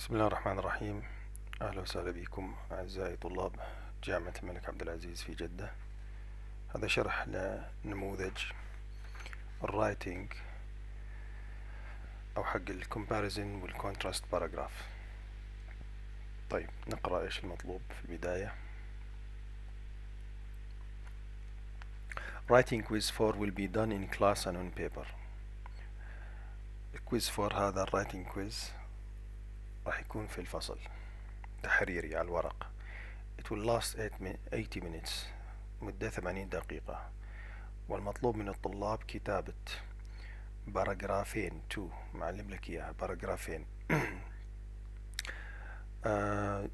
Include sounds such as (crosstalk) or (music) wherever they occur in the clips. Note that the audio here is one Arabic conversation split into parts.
بسم الله الرحمن الرحيم أهلا وسهلا بكم أعزائي طلاب جامعة الملك عبد العزيز في جدة هذا شرح لنموذج الرايتنج أو حق الكمباريزن والكونتراست باراجراف طيب نقرأ إيش المطلوب في البداية Writing quiz 4 will be done in class and on paper. Quiz 4 هذا writing quiz راح يكون في الفصل تحريري على الورق it will last 80 minutes مدة 80 دقيقة والمطلوب من الطلاب كتابة باراجرافين تو معلم لك اياها باراجرافين uh, (clears throat) آه،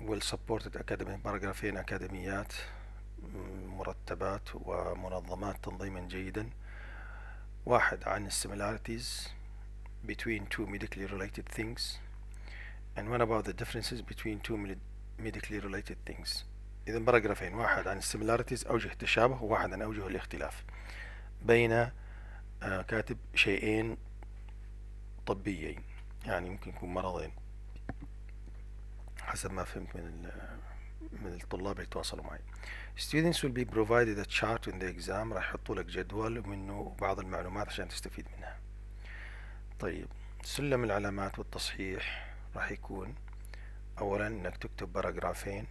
will supported academy باراجرافين اكاديميات مرتبات ومنظمات تنظيما جيدا واحد عن السيميلاريتيز between two medically related things and what about the differences between two medically related things إذا باراجرافين واحد عن السيميلاريتيز أوجه التشابه وواحد عن أوجه الاختلاف بين آه، كاتب شيئين طبيين يعني ممكن يكون مرضين حسب ما فهمت من من الطلاب اللي تواصلوا معي students will be provided a chart in the exam راح يحطوا لك جدول منه بعض المعلومات عشان تستفيد منها طيب سلم العلامات والتصحيح راح يكون اولا انك تكتب باراجرافين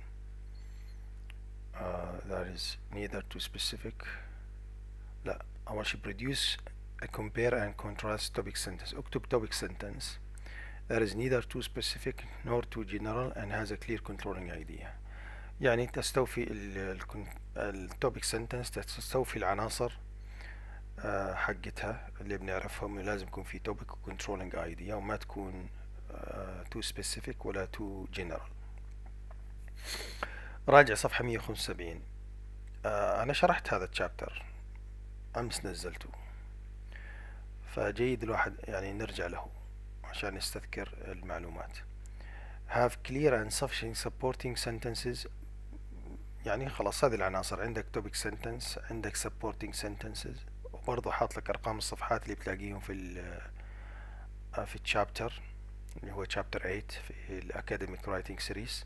uh, that is neither too specific لا اول شيء produce a compare and contrast topic sentence اكتب topic sentence that is neither too specific nor too general and has a clear controlling idea يعني تستوفي التوبيك سنتنس تستوفي العناصر حقتها اللي بنعرفها لازم يكون في توبيك وكنترولنج ايديا وما تكون تو آه، سبيسيفيك ولا تو جنرال راجع صفحة 175 آه، أنا شرحت هذا التشابتر أمس نزلته فجيد الواحد يعني نرجع له عشان نستذكر المعلومات have clear and sufficient supporting sentences يعني خلاص هذه العناصر عندك topic sentence عندك supporting sentences وبرضه حاط لك أرقام الصفحات اللي بتلاقيهم في ال آه، في التشابتر اللي هو chapter 8 في الأكاديميك رايتنج سيريز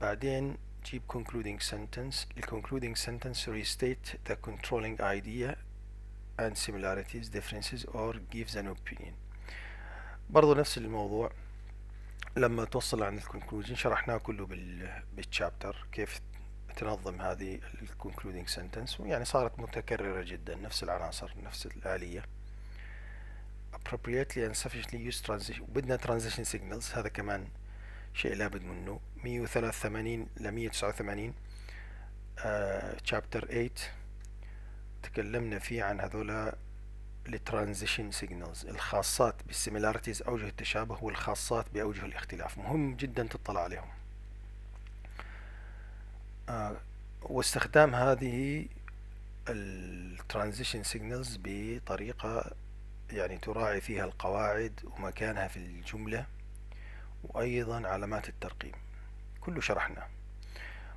بعدين جيب concluding sentence ال concluding sentence restate the controlling idea and similarities differences or gives an opinion برضو نفس الموضوع لما توصل عن الكونكلوجن شرحناه كله بال بالشابتر كيف تنظم هذه الكونكلودينج سنتنس ويعني صارت متكررة جدا نفس العناصر نفس الآلية appropriately and sufficiently used transition وبدنا transition signals هذا كمان شيء لابد منه 183 ل 189 chapter 8 تكلمنا فيه عن هذول الترانزيشن سيجنالز الخاصات بالسيميلاريتيز اوجه التشابه والخاصات باوجه الاختلاف مهم جدا تطلع عليهم uh, واستخدام هذه الترانزيشن سيجنالز بطريقه يعني تراعي فيها القواعد ومكانها في الجملة وأيضا علامات الترقيم كله شرحنا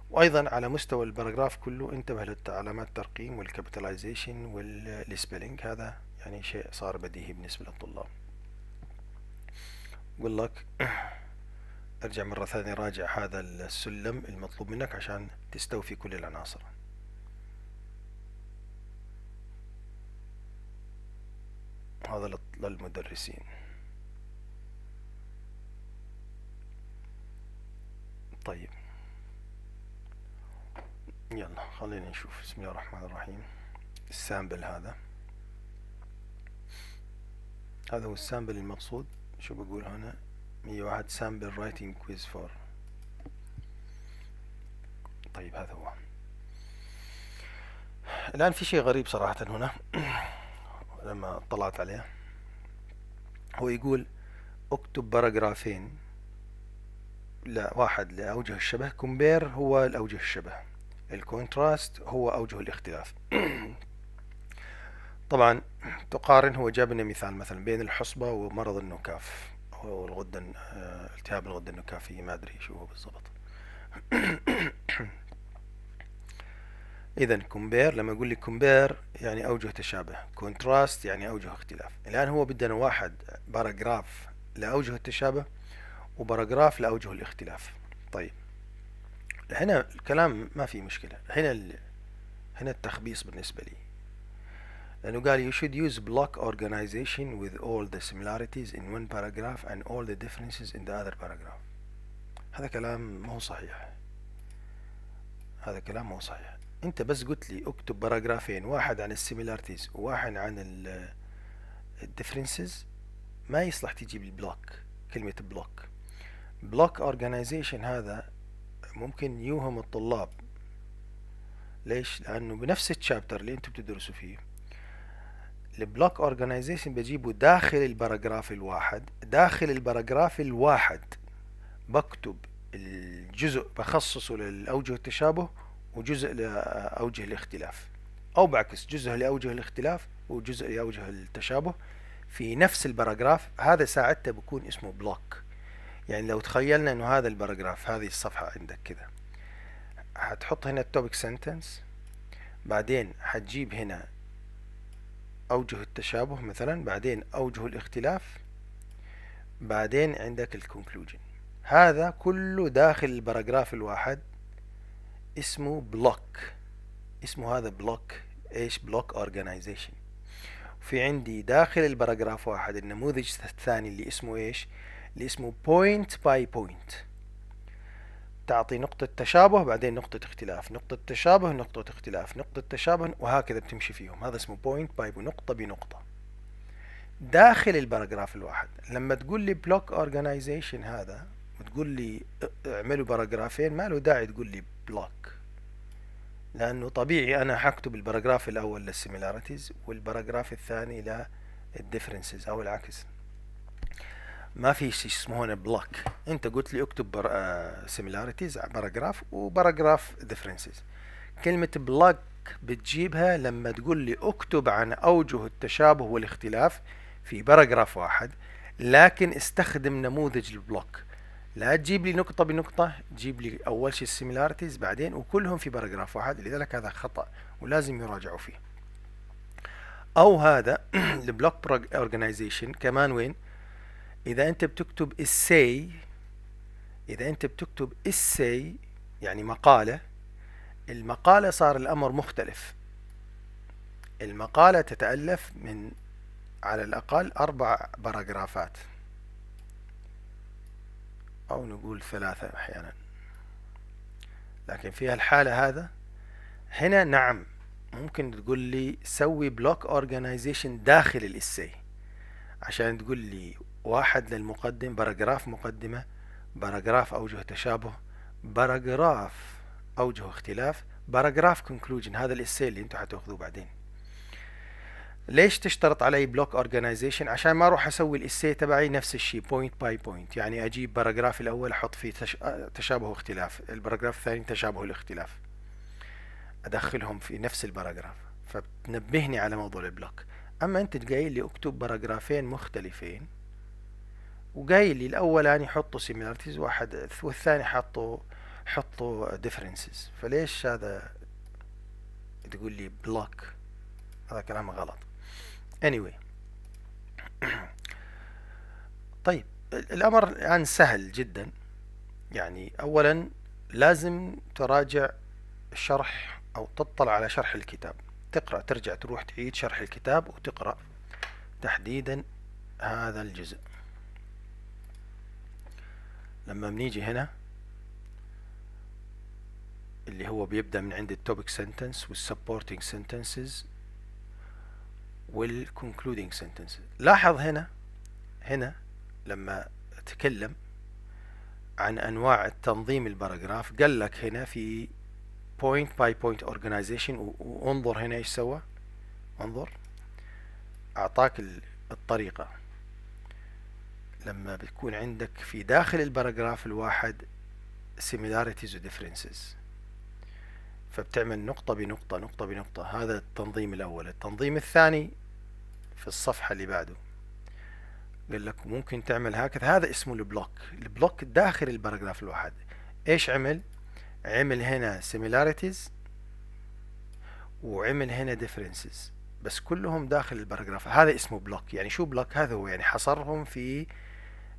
وأيضا على مستوى الباراجراف كله انتبه للعلامات الترقيم والكابيتاليزيشن والسبيلينج هذا يعني شيء صار بديهي بالنسبة للطلاب يقول لك ارجع مرة ثانية راجع هذا السلم المطلوب منك عشان تستوفي كل العناصر هذا للمدرسين طيب يلا خلينا نشوف بسم الله الرحمن الرحيم السامبل هذا هذا هو السامبل المقصود شو بقول هنا 101 سامبل رايتنج كويز فور طيب هذا هو الآن في شيء غريب صراحة هنا (clears throat) لما اطلعت عليه هو يقول اكتب باراجرافين لا واحد لأوجه الشبه كومبير هو الأوجه الشبه الكونتراست هو أوجه الاختلاف (clears throat) طبعا تقارن هو جاب لنا مثال مثلا بين الحصبة ومرض النكاف أو الغدة آه، التهاب الغدة النكافية ما أدري شو هو بالضبط (clears throat) اذا كومبير لما يقول لي كومبير يعني اوجه تشابه كونتراست يعني اوجه اختلاف الان هو بدنا واحد باراجراف لاوجه التشابه وباراجراف لاوجه الاختلاف طيب هنا الكلام ما في مشكله هنا ال... هنا التخبيص بالنسبه لي لانه قال you should use block organization with all the similarities in one paragraph and all the differences in the other paragraph هذا كلام مو صحيح هذا كلام مو صحيح انت بس قلت لي اكتب باراجرافين واحد عن السيميلارتيز وواحد عن الديفرنسز ما يصلح تجيب البلوك كلمة بلوك بلوك اورجانيزيشن هذا ممكن يوهم الطلاب ليش؟ لأنه بنفس الشابتر اللي انتم بتدرسوا فيه البلوك اورجانيزيشن بجيبه داخل الباراجراف الواحد داخل الباراجراف الواحد بكتب الجزء بخصصه للأوجه التشابه وجزء لأوجه الاختلاف أو بعكس جزء لأوجه الاختلاف وجزء لأوجه التشابه في نفس البراجراف هذا ساعتها بيكون اسمه بلوك يعني لو تخيلنا انه هذا البراجراف هذه الصفحة عندك كذا هتحط هنا التوبك سنتنس بعدين هتجيب هنا أوجه التشابه مثلا بعدين أوجه الاختلاف بعدين عندك الكونكلوجن هذا كله داخل البراجراف الواحد اسمه بلوك اسمه هذا بلوك ايش بلوك اورجانيزيشن في عندي داخل الباراجراف واحد النموذج الثاني اللي اسمه ايش اللي اسمه بوينت باي بوينت تعطي نقطة تشابه بعدين نقطة اختلاف نقطة تشابه نقطة اختلاف نقطة تشابه وهكذا بتمشي فيهم هذا اسمه بوينت باي نقطة بنقطة داخل الباراجراف الواحد لما تقول لي بلوك اورجانيزيشن هذا وتقول لي اعملوا باراجرافين ما له داعي تقول لي بلوك لانه طبيعي انا حكتب الباراجراف الاول للسيميلاريتيز والباراجراف الثاني للديفرنسز او العكس ما في شيء اسمه هنا بلوك انت قلت لي اكتب سيميلاريتيز آه، باراجراف وباراجراف ديفرنسز كلمة بلوك بتجيبها لما تقول لي اكتب عن اوجه التشابه والاختلاف في باراجراف واحد لكن استخدم نموذج البلوك لا تجيب لي نقطة بنقطة جيب لي أول شيء السيميلارتيز بعدين وكلهم في باراجراف واحد لذلك هذا خطأ ولازم يراجعوا فيه أو هذا البلوك (clears throat) اورجنايزيشن كمان وين إذا أنت بتكتب إسي إذا أنت بتكتب إسي يعني مقالة المقالة صار الأمر مختلف المقالة تتألف من على الأقل أربع باراجرافات أو نقول ثلاثة أحيانا لكن في الحالة هذا هنا نعم ممكن تقول لي سوي بلوك اورجانيزيشن داخل الاسي عشان تقول لي واحد للمقدم باراجراف مقدمة باراجراف أوجه تشابه باراجراف أوجه اختلاف باراجراف كونكلوجن هذا الاسي اللي انتوا حتاخذوه بعدين ليش تشترط علي بلوك اورجنايزيشن عشان ما اروح اسوي الاسي تبعي نفس الشيء بوينت باي بوينت يعني اجيب باراجراف الاول احط فيه تش... آه، تشابه واختلاف الباراجراف الثاني تشابه الاختلاف ادخلهم في نفس الباراجراف فبتنبهني على موضوع البلوك اما انت جاي لي اكتب باراجرافين مختلفين وجاي لي الاولاني حطوا سيميلارتيز واحد والثاني حطوا حطوا ديفرنسز فليش هذا تقول لي بلوك هذا كلام غلط anyway طيب الأمر الآن سهل جدا يعني أولا لازم تراجع شرح أو تطلع على شرح الكتاب تقرأ ترجع تروح تعيد شرح الكتاب وتقرأ تحديدا هذا الجزء لما بنيجي هنا اللي هو بيبدأ من عند التوبيك سنتنس والسبورتنج سنتنسز والconcluding sentences لاحظ هنا هنا لما تكلم عن انواع التنظيم البراغراف قال لك هنا في point by point organization وانظر هنا ايش سوى انظر اعطاك الطريقه لما بتكون عندك في داخل البراغراف الواحد similarities و differences فبتعمل نقطة بنقطة نقطة بنقطة هذا التنظيم الأول التنظيم الثاني في الصفحة اللي بعده قال لك ممكن تعمل هكذا هذا اسمه البلوك البلوك داخل الباراجراف الواحد ايش عمل عمل هنا similarities وعمل هنا differences بس كلهم داخل الباراجراف هذا اسمه بلوك يعني شو بلوك هذا هو يعني حصرهم في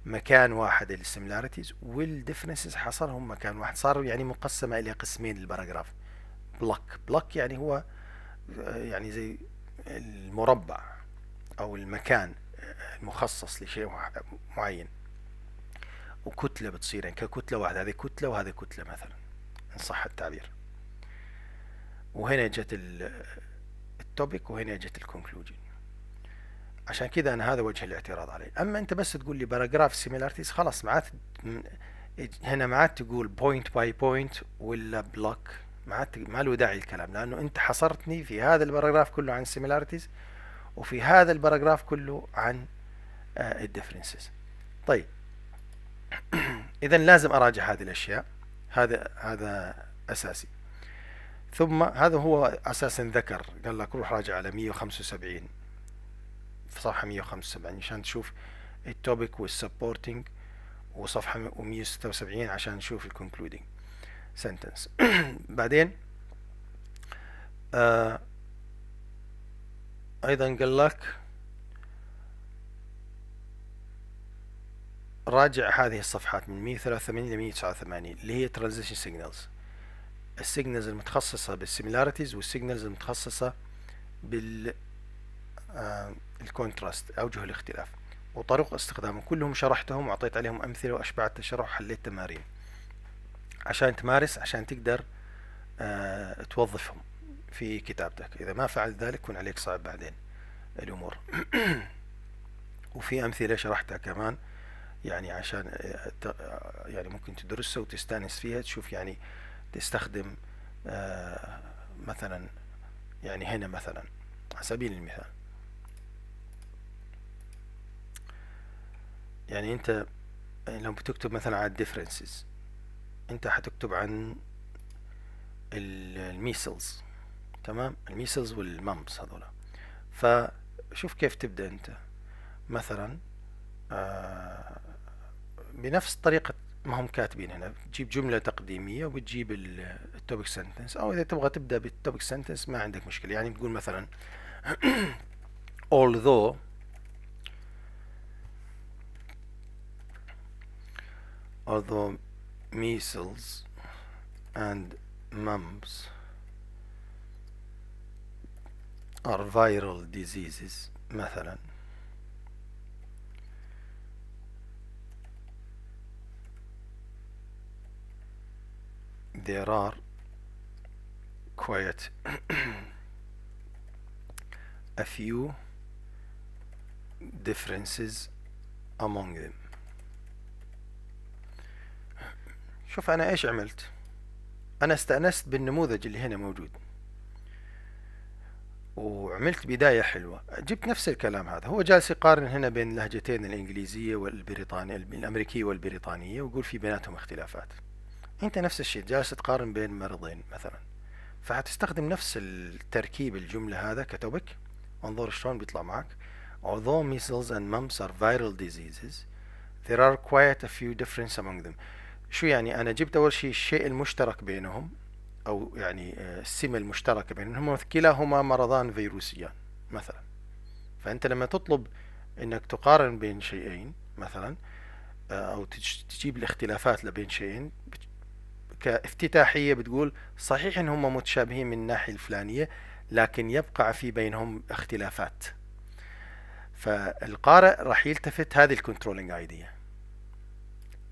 مكان واحد السيميلاريتيز والديفرنسز حصرهم مكان واحد صاروا يعني مقسمه الى قسمين الباراجراف بلوك بلوك يعني هو يعني زي المربع او المكان المخصص لشيء معين وكتلة بتصير يعني ككتلة واحدة هذه كتلة وهذه كتلة مثلا إن صح التعبير وهنا جت التوبيك وهنا جت الكونكلوجن عشان كذا أنا هذا وجه الاعتراض عليه أما أنت بس تقول لي باراجراف سيميلارتيز خلاص معناته هنا معناته تقول بوينت باي بوينت ولا بلوك ما ما له داعي الكلام لانه انت حصرتني في هذا الباراجراف كله عن السيميلاريتيز وفي هذا الباراجراف كله عن الديفرنسز آه، طيب (clears throat) اذا لازم اراجع هذه الاشياء هذا هذا اساسي ثم هذا هو اساسا ذكر قال لك روح راجع على 175 في صفحه 175 عشان تشوف التوبيك والسبورتنج وصفحه 176 عشان نشوف الكونكلودينج sentence (clears throat) بعدين آه ايضا قال لك راجع هذه الصفحات من 183 ل 189 اللي هي ترانزيشن سيجنالز السيجنالز المتخصصة بالسيميلاريتيز والسيجنالز المتخصصة بال آه، الكونتراست اوجه الاختلاف وطرق استخدامهم كلهم شرحتهم واعطيت عليهم امثله واشبعت الشرح وحليت تمارين عشان تمارس عشان تقدر آه، توظفهم في كتابتك إذا ما فعلت ذلك يكون عليك صعب بعدين الأمور (clears throat) وفي أمثلة شرحتها كمان يعني عشان آه، آه، يعني ممكن تدرسها وتستانس فيها تشوف يعني تستخدم مثلا يعني هنا مثلا على سبيل المثال يعني انت لو بتكتب مثلا على الديفرنسز انت حتكتب عن الميسلز تمام الميسلز والمامبس هذولا فشوف كيف تبدأ انت مثلا آه بنفس طريقة ما هم كاتبين هنا تجيب جملة تقديمية وتجيب التوبك سنتنس أو إذا تبغى تبدأ بالتوبك سنتنس ما عندك مشكلة يعني تقول مثلا (clears throat) although although measles and mumps are viral diseases مثلا there are quite (clears throat) a few differences among them شوف انا ايش عملت انا استأنست بالنموذج اللي هنا موجود وعملت بداية حلوة جبت نفس الكلام هذا هو جالس يقارن هنا بين اللهجتين الإنجليزية والبريطانية الأمريكية والبريطانية ويقول في بيناتهم اختلافات أنت نفس الشيء جالس تقارن بين مرضين مثلا فهتستخدم نفس التركيب الجملة هذا كتوبك انظر شلون بيطلع معك Although measles and mumps are viral diseases there are quite a few differences among them شو يعني أنا جبت أول شيء الشيء المشترك بينهم أو يعني آه، السمة المشتركة بينهم كلاهما مرضان فيروسيان مثلا فأنت لما تطلب أنك تقارن بين شيئين مثلا آه، أو تجيب الاختلافات لبين شيئين كافتتاحية بتقول صحيح أن هم متشابهين من الناحية الفلانية لكن يبقى في بينهم اختلافات فالقارئ راح يلتفت هذه الكنترولينج ايديا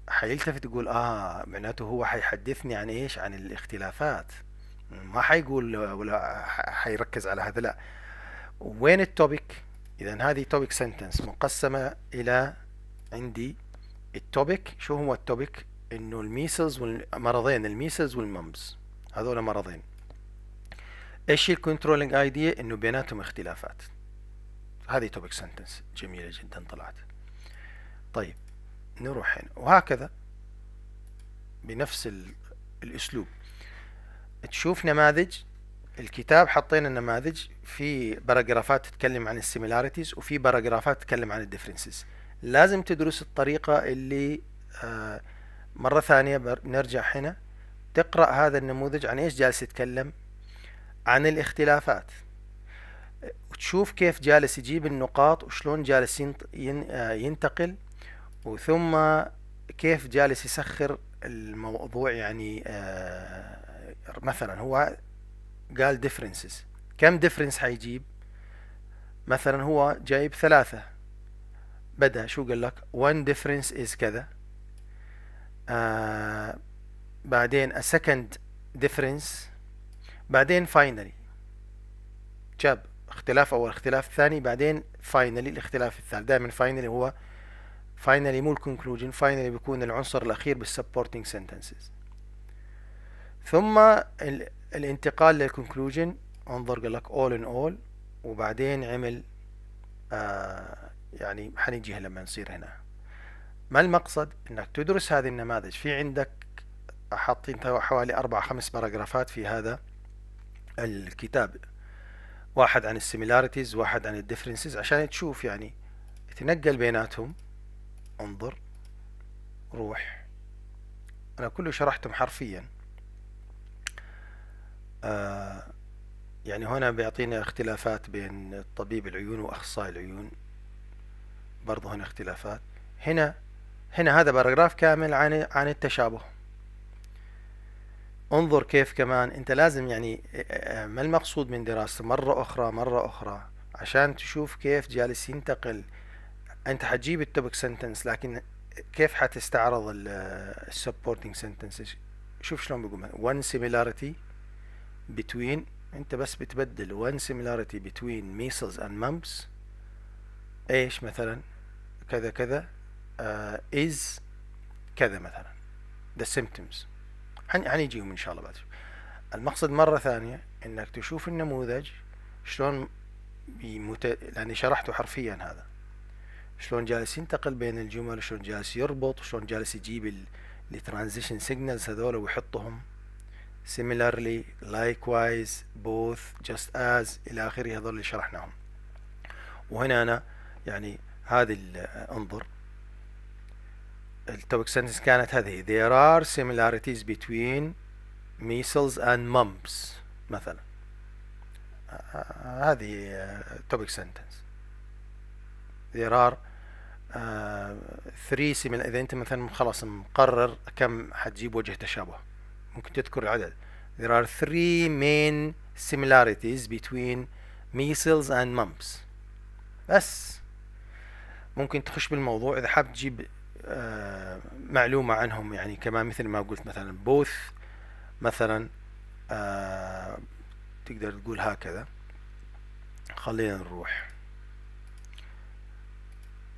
حيلتفت يقول اه معناته هو حيحدثني عن ايش عن الاختلافات ما حيقول ولا حيركز على هذا لا وين التوبيك اذا هذه توبيك سنتنس مقسمه الى عندي التوبيك شو هو التوبيك انه الميسلز والمرضين الميسلز والممز هذول مرضين ايش الكنترولينج ايديا انه بيناتهم اختلافات هذه توبيك سنتنس جميله جدا طلعت طيب نروح هنا وهكذا بنفس الاسلوب تشوف نماذج الكتاب حطينا النماذج في باراجرافات تتكلم عن السيميلاريتيز وفي باراجرافات تتكلم عن الديفرنسز لازم تدرس الطريقة اللي آه، مرة ثانية نرجع هنا تقرأ هذا النموذج عن ايش جالس يتكلم عن الاختلافات وتشوف كيف جالس يجيب النقاط وشلون جالس آه، ينتقل وثم كيف جالس يسخر الموضوع يعني آه مثلا هو قال differences كم difference حيجيب مثلا هو جايب ثلاثة بدأ شو قال لك one difference is كذا آه بعدين a second difference بعدين finally جاب اختلاف اول اختلاف ثاني بعدين finally الاختلاف الثالث دائما finally هو فاينلي مو الكونكلوجن فاينلي بيكون العنصر الأخير بالسبورتنج سنتنسز ثم ال الانتقال للكونكلوجن انظر قال لك اول ان اول وبعدين عمل آه يعني حنجيها لما نصير هنا ما المقصد انك تدرس هذه النماذج في عندك حاطين حوالي اربع خمس باراجرافات في هذا الكتاب واحد عن السيميلاريتيز واحد عن الديفرنسز عشان تشوف يعني تنقل بيناتهم انظر روح أنا كله شرحتم حرفيا آه يعني هنا بيعطينا اختلافات بين طبيب العيون وأخصائي العيون برضه هنا اختلافات هنا هنا هذا باراجراف كامل عن عن التشابه انظر كيف كمان انت لازم يعني آه، آه، ما المقصود من دراسته مرة أخرى مرة أخرى عشان تشوف كيف جالس ينتقل انت حتجيب التوبك سنتنس لكن كيف حتستعرض السبورتنج سنتنس آه، شوف شلون بيقول وان سيميلاريتي بتوين انت بس بتبدل وان سيميلاريتي بتوين ميسلز اند مامبس ايش مثلا كذا كذا uh, كذا مثلا ذا سيمبتومز حنيجيهم ان شاء الله بعد المقصد مرة ثانية انك تشوف النموذج شلون بمت... لاني يعني شرحته حرفيا هذا شلون جالس ينتقل بين الجمل شلون جالس يربط شلون جالس يجيب الترانزيشن سيجنالز هذول ويحطهم similarly likewise both just as الى اخره هذول اللي شرحناهم وهنا انا يعني هذه انظر التوبك سنتنس كانت هذه there are similarities between measles and mumps مثلا آه، آه، هذه آه، توبك سنتنس there are 3 آه، سي اذا انت مثلا خلاص مقرر كم حتجيب وجه تشابه ممكن تذكر العدد there are three main similarities between measles and mumps بس ممكن تخش بالموضوع اذا حاب تجيب آه معلومة عنهم يعني كمان مثل ما قلت مثلا بوث مثلا آه تقدر تقول هكذا خلينا نروح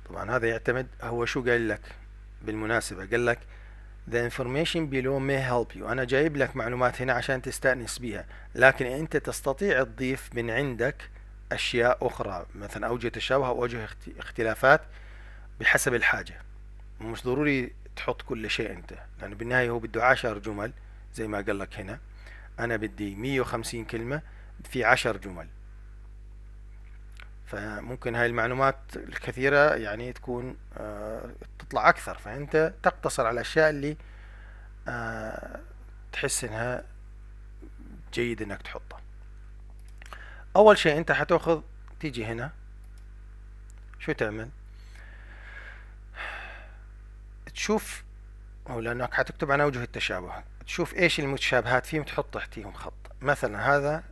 طبعا هذا يعتمد هو شو قال لك بالمناسبة قال لك The information below may help you أنا جايب لك معلومات هنا عشان تستأنس بها لكن أنت تستطيع تضيف من عندك أشياء أخرى مثلا أوجه تشابه أو أوجه اختلافات بحسب الحاجة مش ضروري تحط كل شيء أنت لأنه بالنهاية هو بده عشر جمل زي ما قال لك هنا أنا بدي 150 كلمة في عشر جمل فممكن هاي المعلومات الكثيرة يعني تكون آه، تطلع أكثر فأنت تقتصر على الأشياء اللي آه، تحس إنها جيد إنك تحطها أول شيء أنت حتاخذ تيجي هنا شو تعمل تشوف أو لأنك حتكتب عن أوجه التشابه تشوف إيش المتشابهات فيهم تحط تحتيهم خط مثلا هذا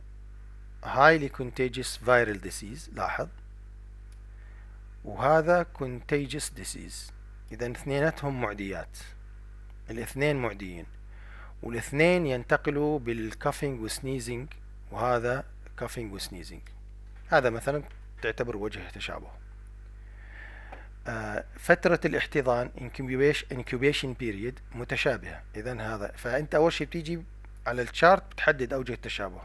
highly contagious viral disease لاحظ وهذا contagious disease إذا اثنينتهم معديات الاثنين معديين والاثنين ينتقلوا بالكافينج وسنيزينج وهذا كافينج وسنيزينج هذا مثلا تعتبر وجه تشابه آه، فترة الاحتضان incubation period متشابهة إذا هذا فأنت أول شيء بتيجي على الشارت بتحدد أوجه التشابه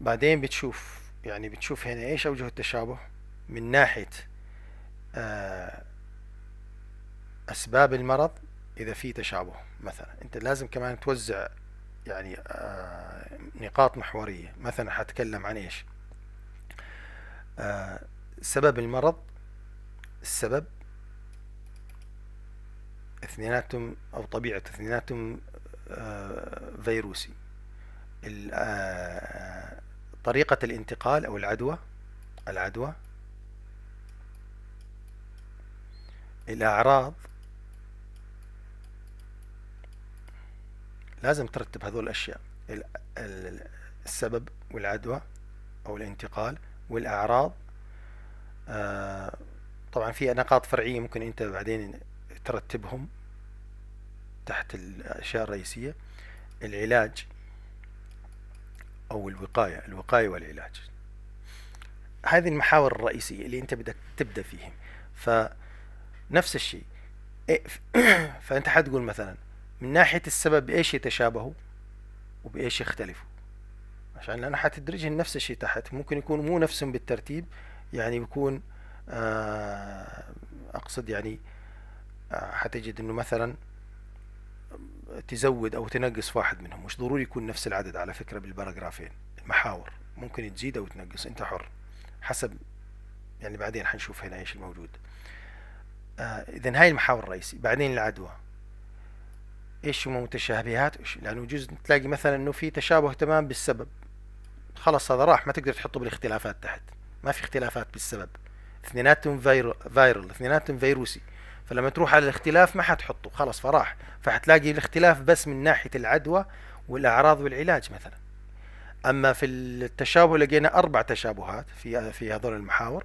بعدين بتشوف يعني بتشوف هنا ايش اوجه التشابه من ناحية آه، اسباب المرض اذا في تشابه مثلا انت لازم كمان توزع يعني آه، نقاط محورية مثلا حتكلم عن ايش آه، سبب المرض السبب اثنيناتهم او طبيعة اثنيناتهم فيروسي طريقة الانتقال أو العدوى العدوى الأعراض لازم ترتب هذول الأشياء السبب والعدوى أو الانتقال والأعراض آه، طبعا في نقاط فرعية ممكن أنت بعدين ترتبهم تحت الأشياء الرئيسية العلاج أو الوقاية الوقاية والعلاج هذه المحاور الرئيسية اللي أنت بدك تبدأ فيهم فنفس الشيء إيه، (clears throat) فأنت حتقول مثلا من ناحية السبب بإيش يتشابهوا وبإيش يختلفوا عشان أنا حتدرجهم نفس الشيء تحت ممكن يكون مو نفسهم بالترتيب يعني يكون آه، أقصد يعني آه، حتجد أنه مثلا تزود او تنقص واحد منهم مش ضروري يكون نفس العدد على فكره بالباراجرافين المحاور ممكن تزيد او تنقص انت حر حسب يعني بعدين حنشوف هنا ايش الموجود آه اذا هاي المحاور الرئيسي بعدين العدوى ايش هم متشابهات إيش؟ لانه جزء تلاقي مثلا انه في تشابه تمام بالسبب خلص هذا راح ما تقدر تحطه بالاختلافات تحت ما في اختلافات بالسبب اثنيناتهم فايرال اثنيناتهم فيروسي فلما تروح على الاختلاف ما حتحطه خلاص فراح فحتلاقي الاختلاف بس من ناحية العدوى والأعراض والعلاج مثلا أما في التشابه لقينا أربع تشابهات في في هذول المحاور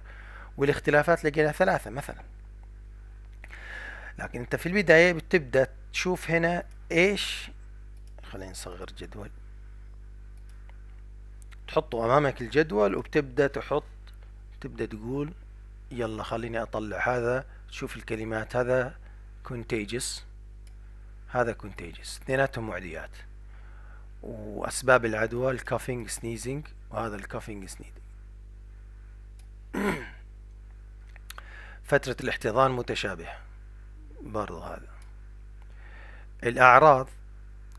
والاختلافات لقينا ثلاثة مثلا لكن أنت في البداية بتبدأ تشوف هنا إيش خلينا نصغر جدول تحطه أمامك الجدول وبتبدأ تحط تبدأ تقول يلا خليني أطلع هذا شوف الكلمات هذا contagious هذا contagious اثنيناتهم معديات وأسباب العدوى الكافينج سنيزنج وهذا الكافينج سنيزنج (clears throat) فترة الاحتضان متشابهة برضو هذا الأعراض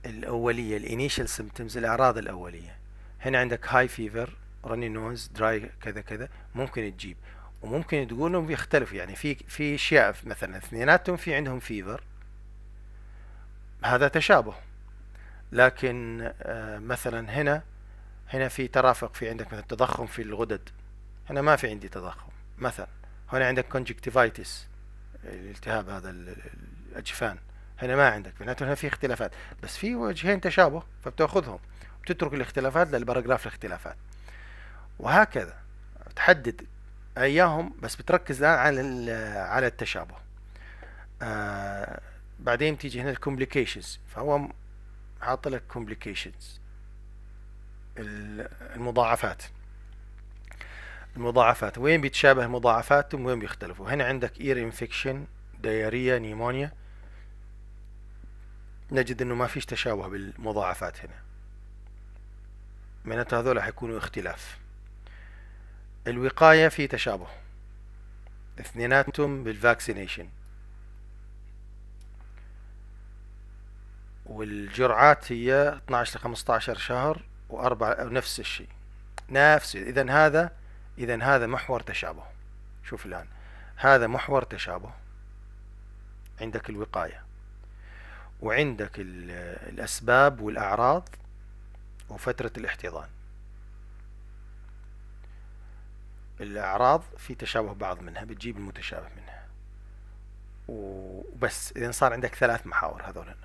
الأولية الانيشال symptoms الأعراض الأولية هنا عندك هاي فيفر رني نوز دراي كذا كذا ممكن تجيب وممكن تقولهم بيختلفوا يعني في في اشياء مثلا اثنيناتهم في عندهم فيفر هذا تشابه لكن آه، مثلا هنا هنا في ترافق في عندك مثلا تضخم في الغدد هنا ما في عندي تضخم مثلا هنا عندك كونجكتيفايتس الالتهاب هذا الاجفان هنا ما عندك معناته هنا في اختلافات بس في وجهين تشابه فبتاخذهم وتترك الاختلافات للباراجراف الاختلافات وهكذا تحدد اياهم بس بتركز الان على على التشابه آه، بعدين تيجي هنا الكومبليكيشنز فهو حاط لك كومبليكيشنز المضاعفات المضاعفات وين بيتشابه مضاعفاتهم وين بيختلفوا هنا عندك اير انفكشن دياريا نيمونيا نجد انه ما فيش تشابه بالمضاعفات هنا معناتها هذول حيكونوا اختلاف الوقاية في تشابه اثنيناتهم بالفاكسينيشن والجرعات هي 12 ل 15 شهر واربع نفس الشيء نفس اذا هذا اذا هذا محور تشابه شوف الان هذا محور تشابه عندك الوقايه وعندك الاسباب والاعراض وفتره الاحتضان الأعراض في تشابه بعض منها بتجيب المتشابه منها وبس إذا صار عندك ثلاث محاور هذول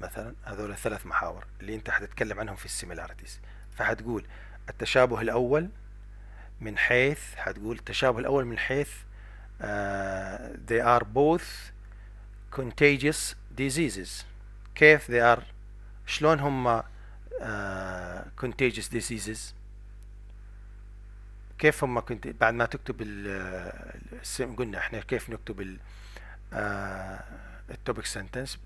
مثلا هذول الثلاث محاور اللي أنت حتتكلم عنهم في السيميلاريتيز فحتقول التشابه الأول من حيث حتقول التشابه الأول من حيث uh, they are both contagious diseases كيف they are شلون هم uh, contagious diseases كيف هم كنت بعد ما تكتب ال قلنا احنا كيف نكتب ال آه، التوبك سنتنس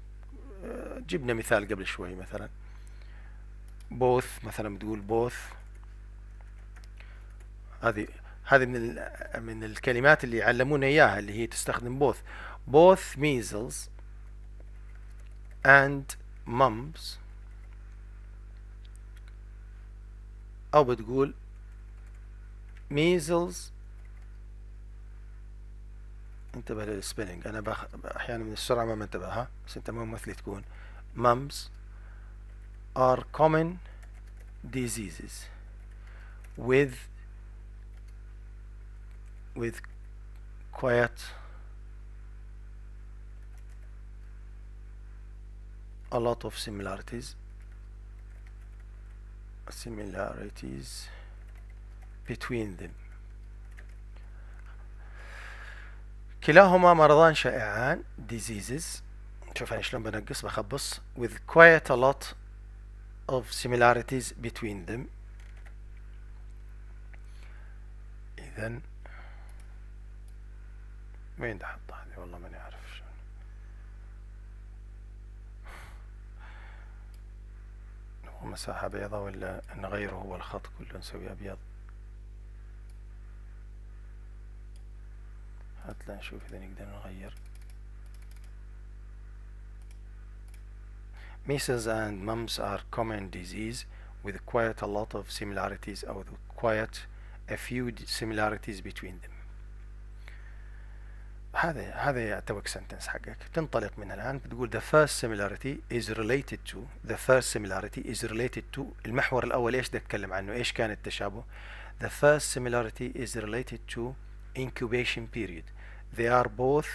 جبنا مثال قبل شوي مثلا both مثلا بتقول both هذه هذه من من الكلمات اللي علمونا اياها اللي هي تستخدم both both measles and مامبس او بتقول measles انتبه للسبيلنج انا بخ احيانا من السرعه ما منتبه ها بس انت مو مثلي تكون mumps are common diseases with with quiet a lot of similarities similarities between them كلاهما مرضان شائعان diseases شوف انا شلون بنقص بخبص with quite a lot of similarities between them اذا وين احط هذه والله ماني عارف شلون مساحة بيضاء ولا نغيره هو الخط كله نسوي ابيض هات نشوف اذا نقدر نغير Measles and mumps are common disease with quite a lot of similarities or quite a few similarities between them هذا هذا يعتبر سنتنس حقك تنطلق من الآن بتقول the first similarity is related to the first similarity is related to المحور الأول إيش بدي عنه إيش كان التشابه the first similarity is related to incubation period they are both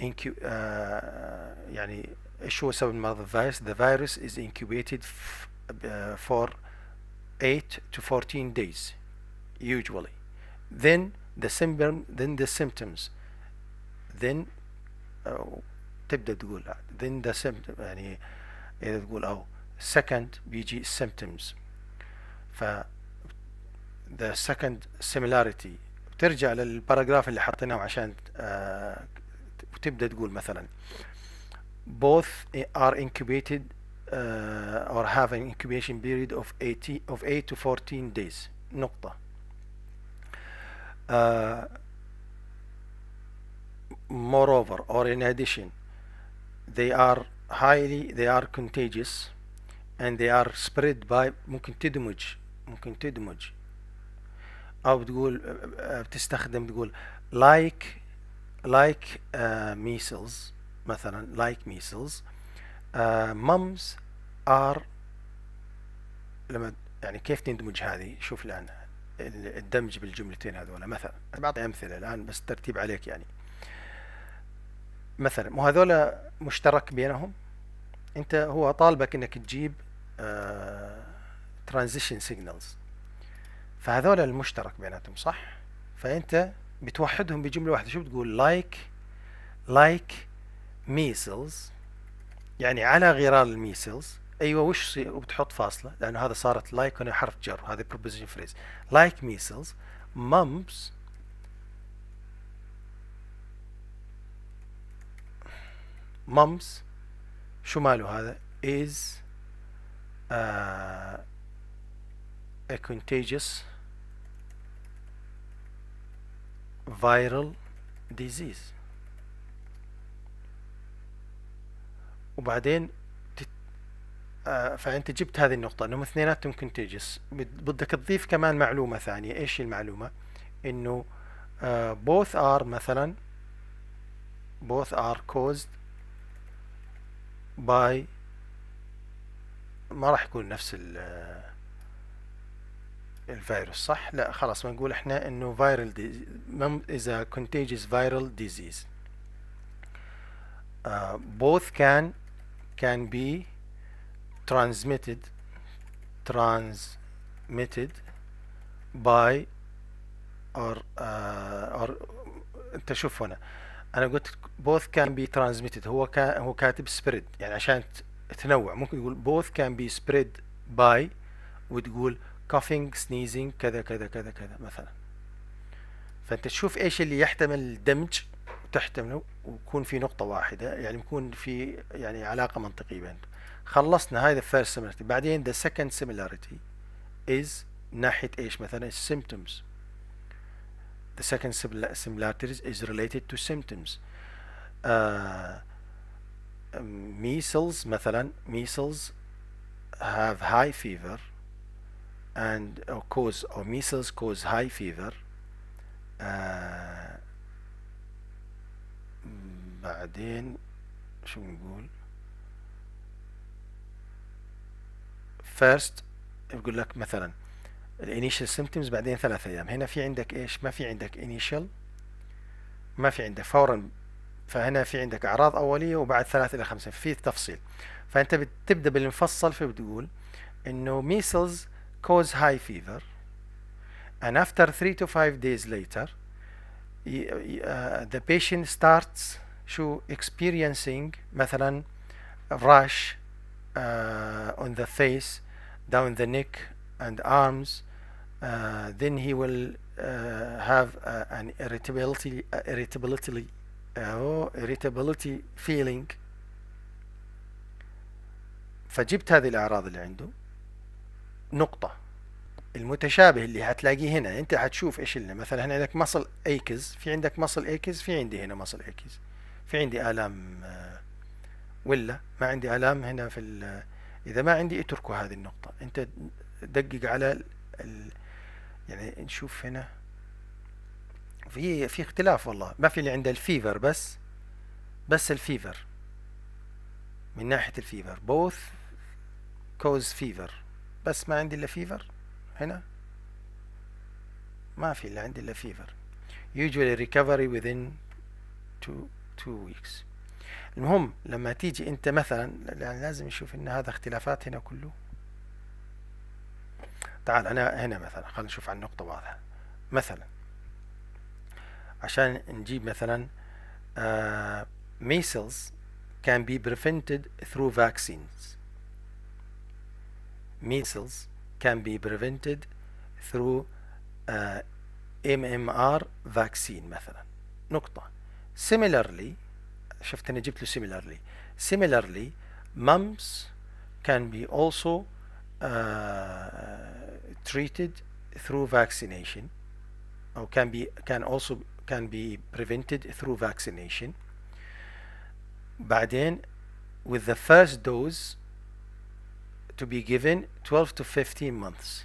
incu- uh, يعني شو سبب المرض الفيروس the virus is incubated uh, for 8 to 14 days usually then the symptom then the symptoms then uh, تبدا تقول then the symptom يعني اذا تقول او second بيجي symptoms ف the second similarity ترجع للباراجراف اللي حطيناه عشان وتبدا تقول مثلا both are incubated uh, or have an incubation period of 18 of 8 to 14 days نقطة uh, moreover or in addition they are highly they are contagious and they are spread by ممكن تدمج ممكن تدمج او بتقول بتستخدم تقول لايك لايك ميسلز مثلا لايك ميسلز مامز ار لما يعني كيف تندمج هذه شوف الان الدمج بالجملتين هذول مثلا بعطي امثله الان بس ترتيب عليك يعني مثلا مو هذول مشترك بينهم انت هو طالبك انك تجيب ترانزيشن uh, سيجنالز فهذول المشترك بيناتهم صح فانت بتوحدهم بجمله واحده شو بتقول لايك لايك ميسلز يعني على غرار الميسلز ايوه وش وبتحط فاصله لانه هذا صارت لايك like حرف جر هذا بروبوزيشن فريز لايك ميسلز مامبس مامبس شو ماله هذا is ا آه، a contagious viral disease وبعدين تت... آه فانت جبت هذه النقطة انهم اثنيناتهم تجس بدك تضيف كمان معلومة ثانية ايش المعلومة انه آه both are مثلا both are caused by ما راح يكون نفس ال الفيروس صح لا خلاص بنقول احنا انه فايرال ديزيز اذا contagious viral disease uh, both can can be transmitted transmitted by or uh, or انت شوف هنا انا قلت both can be transmitted هو كان هو كاتب spread يعني عشان تنوع ممكن يقول both can be spread by وتقول coughing sneezing كذا كذا كذا كذا مثلا فانت تشوف ايش اللي يحتمل الدمج وتحتمله ويكون في نقطة واحدة يعني يكون في يعني علاقة منطقية بينهم خلصنا هاي the first similarity بعدين the second similarity is ناحية ايش مثلا symptoms the second similarity is related to symptoms uh, measles مثلا measles have high fever and uh, cause or measles cause high fever uh, بعدين شو بنقول first بقول لك مثلا الانيشال symptoms بعدين ثلاثة ايام هنا في عندك ايش ما في عندك initial ما في عندك فورا فهنا في عندك اعراض اولية وبعد ثلاثة الى خمسة في تفصيل فانت بتبدا بالمفصل فبتقول انه measles cause high fever and after three to five days later uh, the patient starts to experiencing مثلا rash uh, on the face down the neck and arms uh, then he will uh, have uh, an irritability uh, irritability oh, irritability feeling فجبت هذه الأعراض اللي عنده نقطة المتشابه اللي هتلاقيه هنا انت هتشوف ايش اللي مثلا هنا عندك مصل ايكز في عندك مصل ايكز في عندي هنا مصل ايكز في عندي الام آه، ولا ما عندي الام هنا في ال آه، اذا ما عندي اتركوا هذه النقطة انت دقق على ال يعني نشوف هنا في في اختلاف والله ما في اللي عنده الفيفر بس بس الفيفر من ناحية الفيفر both cause fever بس ما عندي الا فيفر هنا ما في الا عندي الا فيفر usually recovery within two, two weeks المهم لما تيجي انت مثلا يعني لازم نشوف ان هذا اختلافات هنا كله تعال انا هنا مثلا خلينا نشوف على النقطه واضحة مثلا عشان نجيب مثلا uh, measles can be prevented through vaccines measles can be prevented through uh, MMR vaccine مثلا نقطة similarly شفت أنا جبت له similarly similarly mumps can be also uh, treated through vaccination or can be can also can be prevented through vaccination بعدين with the first dose to be given 12 to 15 months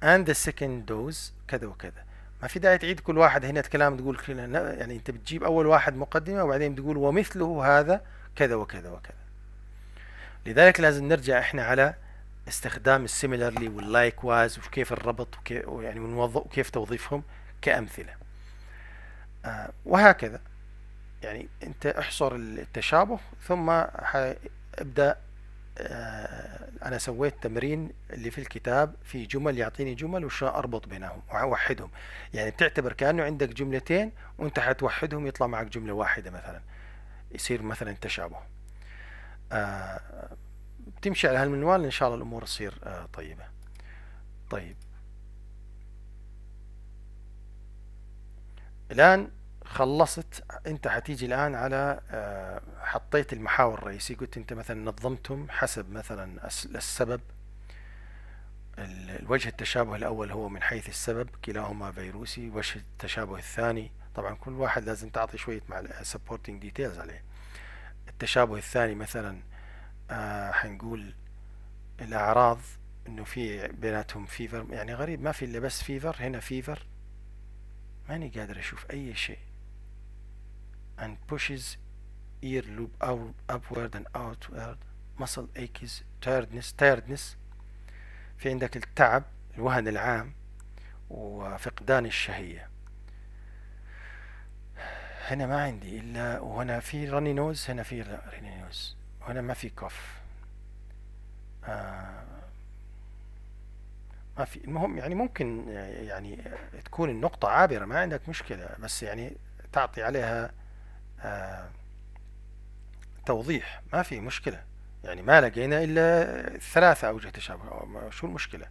and the second dose كذا وكذا ما في داعي تعيد كل واحد هنا كلام تقول يعني انت بتجيب اول واحد مقدمه وبعدين بتقول ومثله هذا كذا وكذا وكذا لذلك لازم نرجع احنا على استخدام السيميلرلي واللايك واز وكيف الربط وكيف يعني وكيف توظيفهم كامثله آه وهكذا يعني انت احصر التشابه ثم ابدا آه انا سويت تمرين اللي في الكتاب في جمل يعطيني جمل وش اربط بينهم واوحدهم يعني بتعتبر كانه عندك جملتين وانت حتوحدهم يطلع معك جمله واحده مثلا يصير مثلا تشابه آه بتمشي على هالمنوال ان شاء الله الامور تصير آه طيبه طيب الان خلصت انت حتيجي الان على آه، حطيت المحاور الرئيسيه قلت انت مثلا نظمتهم حسب مثلا السبب الوجه التشابه الاول هو من حيث السبب كلاهما فيروسي وجه التشابه الثاني طبعا كل واحد لازم تعطي شويه مع سبورتنج آه، ديتيلز عليه التشابه الثاني مثلا آه، حنقول الاعراض انه في بيناتهم فيفر يعني غريب ما في الا بس فيفر هنا فيفر ماني قادر اشوف اي شيء and pushes loop out, upward and outward muscle aches tiredness tiredness في عندك التعب الوهن العام وفقدان الشهية هنا ما عندي إلا وهنا في راني نوز هنا في راني نوز وهنا ما في كف آه، ما في المهم يعني ممكن يعني تكون النقطة عابرة ما عندك مشكلة بس يعني تعطي عليها آه، توضيح ما في مشكلة يعني ما لقينا إلا ثلاثة أوجه تشابه شو المشكلة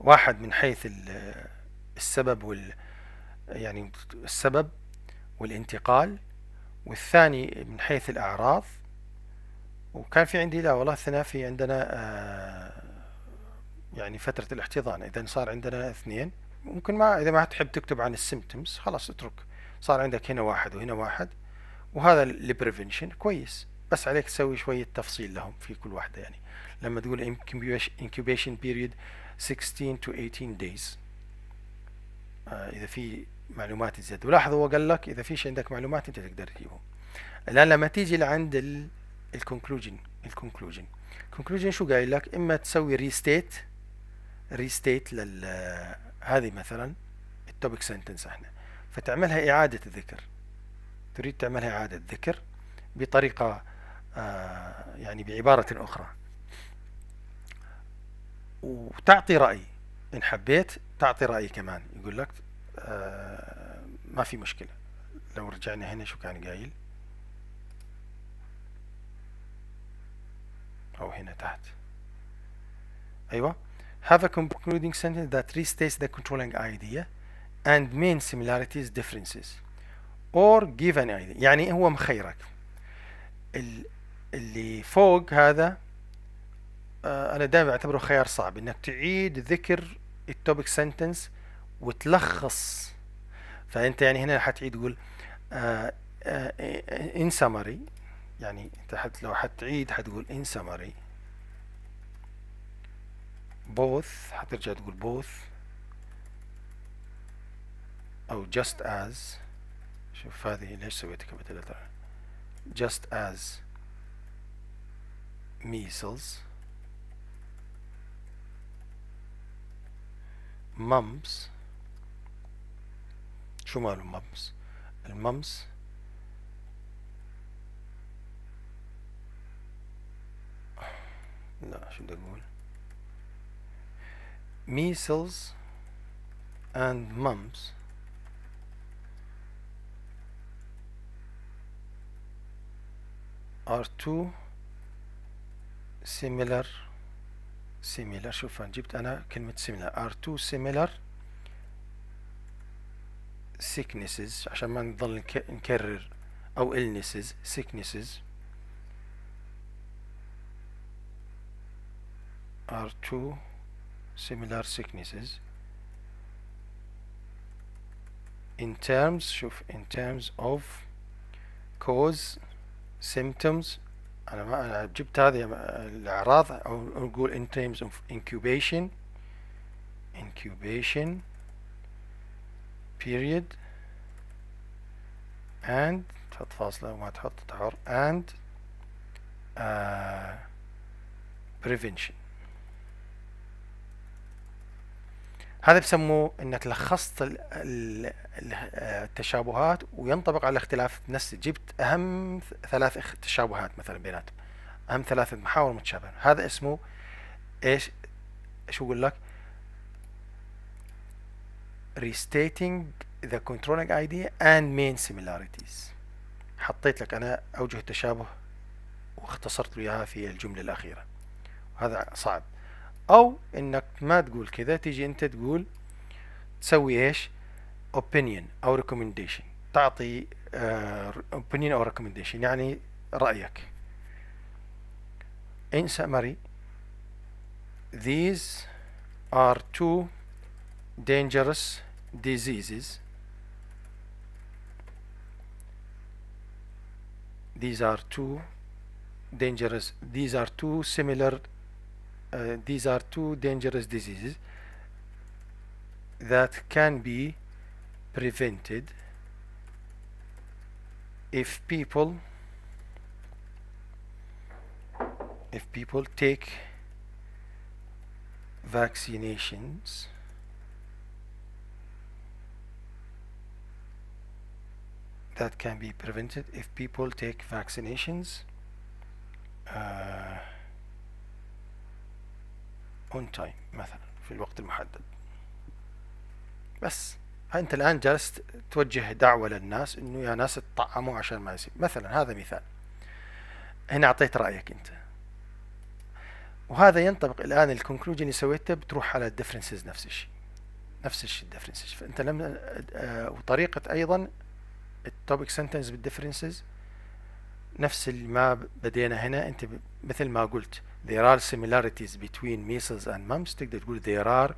واحد من حيث السبب وال يعني السبب والانتقال والثاني من حيث الأعراض وكان في عندي لا والله الثنا في عندنا آه، يعني فترة الاحتضان إذا صار عندنا اثنين ممكن ما إذا ما تحب تكتب عن السيمتمز خلاص اترك صار عندك هنا واحد وهنا واحد وهذا البريفنشن كويس بس عليك تسوي شوية تفصيل لهم في كل واحدة يعني لما تقول incubation period 16 to 18 days آه، إذا في معلومات زيادة ولاحظوا هو قال لك إذا فيش عندك معلومات أنت تقدر تجيبهم الآن لما تيجي لعند الكونكلوجن الكونكلوجن الكونكلوجن شو قايل لك إما تسوي ريستيت ريستيت لل هذه مثلا التوبك سنتنس احنا فتعملها إعادة ذكر تريد تعملها إعادة ذكر بطريقة آه، يعني بعبارة أخرى وتعطي رأي إن حبيت تعطي رأي كمان يقول لك آه، ما في مشكلة لو رجعنا هنا شو كان قايل أو هنا تحت أيوة have a concluding sentence that restates the controlling idea and main similarities differences or give an idea يعني هو مخيرك اللي فوق هذا آه، انا دائما اعتبره خيار صعب انك تعيد ذكر التوبك سنتنس وتلخص فانت يعني هنا حتعيد تقول ان آه، سمري آه، يعني انت حت لو حتعيد حتقول ان سمري both حترجع تقول both او just as شوف هذه ليش سويتها كلمة later, just as measles mumps شو ماله mumps الممس لا شو بدي اقول measles and mumps are two similar similar شوف جبت أنا كلمة similar are two similar sicknesses عشان ما نضل نكرر أو illnesses sicknesses are two similar sicknesses in terms شوف in terms of cause symptoms انا جبت هذه الاعراض او نقول in terms of incubation incubation period and تحط فاصلة وما تحط تحر and uh, prevention هذا بسموه انك لخصت التشابهات آه، وينطبق على الاختلاف نفس جبت اهم ثلاث تشابهات مثلا بيناتهم اهم ثلاث محاور متشابهة هذا اسمه ايش شو اقول لك restating the controlling idea and main similarities حطيت لك انا اوجه التشابه واختصرت اياها في الجملة الاخيرة وهذا صعب او انك ما تقول كذا تيجي انت تقول تسوي ايش opinion او recommendation تعطي uh, opinion او recommendation يعني رأيك in summary these are two dangerous diseases these are two dangerous these are two similar Uh, these are two dangerous diseases that can be prevented if people if people take vaccinations that can be prevented if people take vaccinations uh, اون تايم مثلا في الوقت المحدد بس انت الان جالس توجه دعوه للناس انه يا ناس تطعموا عشان ما يصير مثلا هذا مثال هنا اعطيت رايك انت وهذا ينطبق الان الكونكلوجن اللي سويته بتروح على الدفرنسز نفس الشيء نفس الشيء الدفرنسز فانت لم آه، آه، وطريقه ايضا التوبيك سنتنس بالدفرنسز نفس اللي ما بدينا هنا انت مثل ما قلت there are similarities between measles and mumps تقدر تقول there are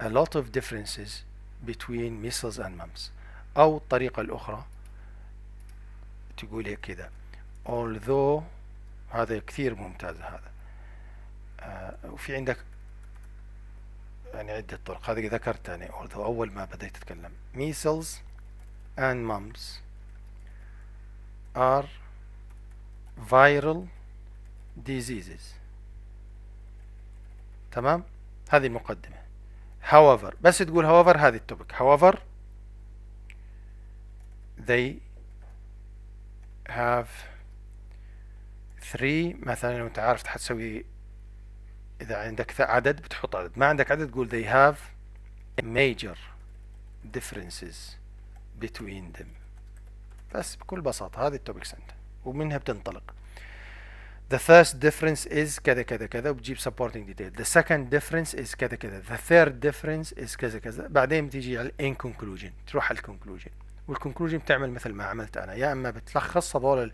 a lot of differences between measles and mumps أو الطريقة الأخرى هيك كذا although هذا كثير ممتاز هذا آه وفي عندك يعني عدة طرق هذا ذكرت يعني although أول ما بديت أتكلم measles and mumps are viral diseases تمام هذه مقدمة however بس تقول however هذه التوبك however they have three مثلا لو انت عارف حتسوي اذا عندك عدد بتحط عدد ما عندك عدد تقول they have major differences between them بس بكل بساطة هذه التوبكس عندنا ومنها بتنطلق the first difference is كذا كذا كذا وبتجيب supporting detail the second difference is كذا كذا the third difference is كذا كذا بعدين بتيجي على in conclusion تروح على conclusion والكونكلوجن بتعمل مثل ما عملت انا يا اما بتلخص هذول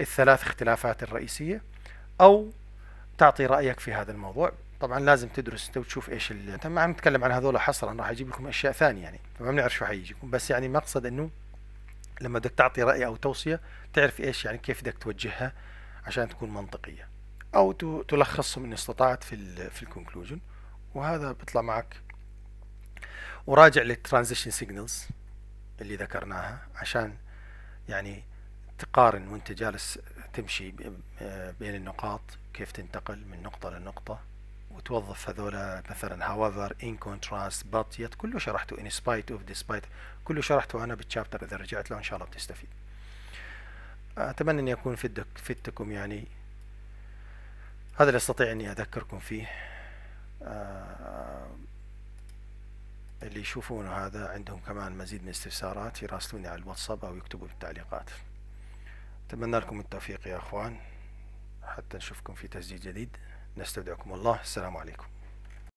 الثلاث اختلافات الرئيسيه او تعطي رايك في هذا الموضوع طبعا لازم تدرس انت وتشوف ايش اللي انت ما عم نتكلم عن هذول حصرا راح اجيب لكم اشياء ثانيه يعني فما بنعرف شو حيجيكم بس يعني مقصد انه لما بدك تعطي راي او توصيه تعرف ايش يعني كيف بدك توجهها عشان تكون منطقية أو تلخصهم إن استطعت في الـ في الكونكلوجن وهذا بيطلع معك وراجع للترانزيشن سيجنالز اللي ذكرناها عشان يعني تقارن وانت جالس تمشي بين النقاط كيف تنتقل من نقطة لنقطة وتوظف هذولا مثلا however in contrast but yet كله شرحته in spite of despite كله شرحته أنا بالشابتر إذا رجعت له إن شاء الله بتستفيد أتمنى أن يكون فدتكم يعني هذا اللي أستطيع أني أذكركم فيه آه، اللي يشوفونه هذا عندهم كمان مزيد من الاستفسارات يراسلوني على الواتساب أو يكتبوا بالتعليقات أتمنى لكم التوفيق يا أخوان حتى نشوفكم في تسجيل جديد نستودعكم الله السلام عليكم